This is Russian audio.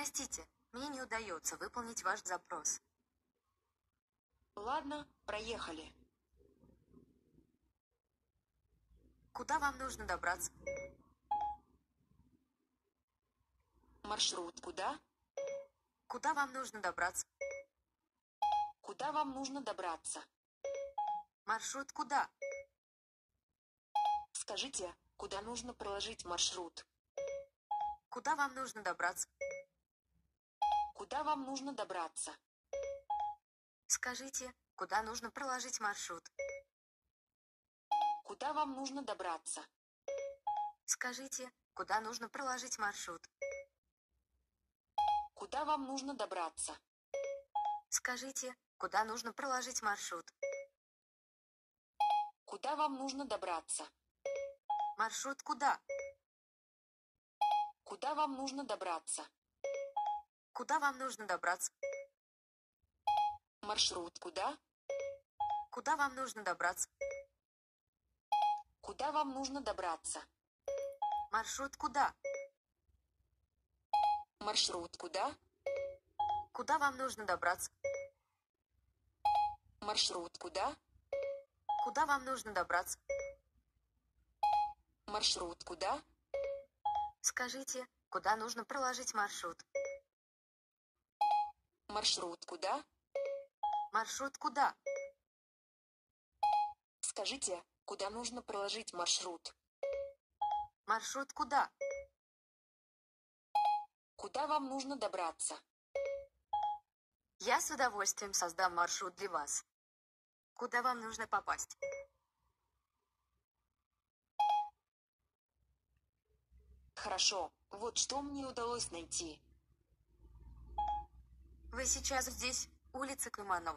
Простите, мне не удается выполнить ваш запрос. Ладно, проехали. Куда вам нужно добраться? Маршрут куда? Куда вам нужно добраться? Куда вам нужно добраться? Маршрут куда? Скажите, куда нужно проложить маршрут? Куда вам нужно добраться? Куда вам нужно добраться? Скажите, куда нужно проложить маршрут? Куда вам нужно добраться? Скажите, куда нужно проложить маршрут? Куда вам нужно добраться? Скажите, куда нужно проложить маршрут? Куда вам нужно добраться? Маршрут куда? Куда вам нужно добраться? Куда вам нужно добраться? Маршрут куда? Куда вам нужно добраться? Куда вам нужно добраться? Маршрут куда? Маршрут куда? Куда вам нужно добраться? Маршрут куда? Куда вам нужно добраться? Маршрут куда? Скажите, куда нужно проложить маршрут? Маршрут куда? Маршрут куда? Скажите, куда нужно проложить маршрут? Маршрут куда? Куда вам нужно добраться? Я с удовольствием создам маршрут для вас. Куда вам нужно попасть? Хорошо, вот что мне удалось найти. Вы сейчас здесь, улица Каманова.